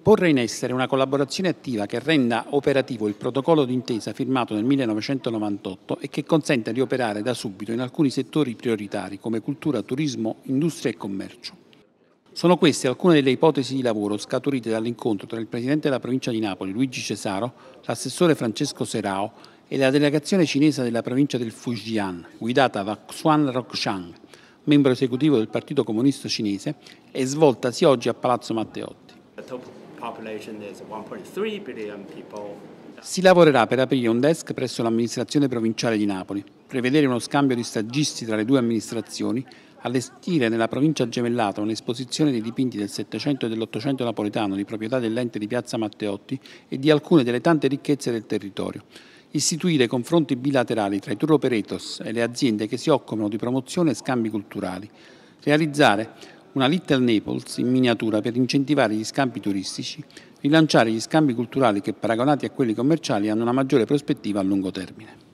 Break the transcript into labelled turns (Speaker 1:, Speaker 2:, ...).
Speaker 1: porre in essere una collaborazione attiva che renda operativo il protocollo d'intesa firmato nel 1998 e che consenta di operare da subito in alcuni settori prioritari come cultura, turismo, industria e commercio. Sono queste alcune delle ipotesi di lavoro scaturite dall'incontro tra il Presidente della Provincia di Napoli, Luigi Cesaro, l'assessore Francesco Serao e la delegazione cinese della provincia del Fujian, guidata da Xuan Rokshang, membro esecutivo del Partito Comunista Cinese, e svoltasi oggi a Palazzo Matteotti. Si lavorerà per aprire un desk presso l'amministrazione provinciale di Napoli, prevedere uno scambio di stagisti tra le due amministrazioni, allestire nella provincia gemellata un'esposizione dei dipinti del Settecento e dell'Ottocento napoletano di proprietà dell'ente di Piazza Matteotti e di alcune delle tante ricchezze del territorio, istituire confronti bilaterali tra i tour operators e le aziende che si occupano di promozione e scambi culturali, realizzare una Little Naples in miniatura per incentivare gli scambi turistici, rilanciare gli scambi culturali che paragonati a quelli commerciali hanno una maggiore prospettiva a lungo termine.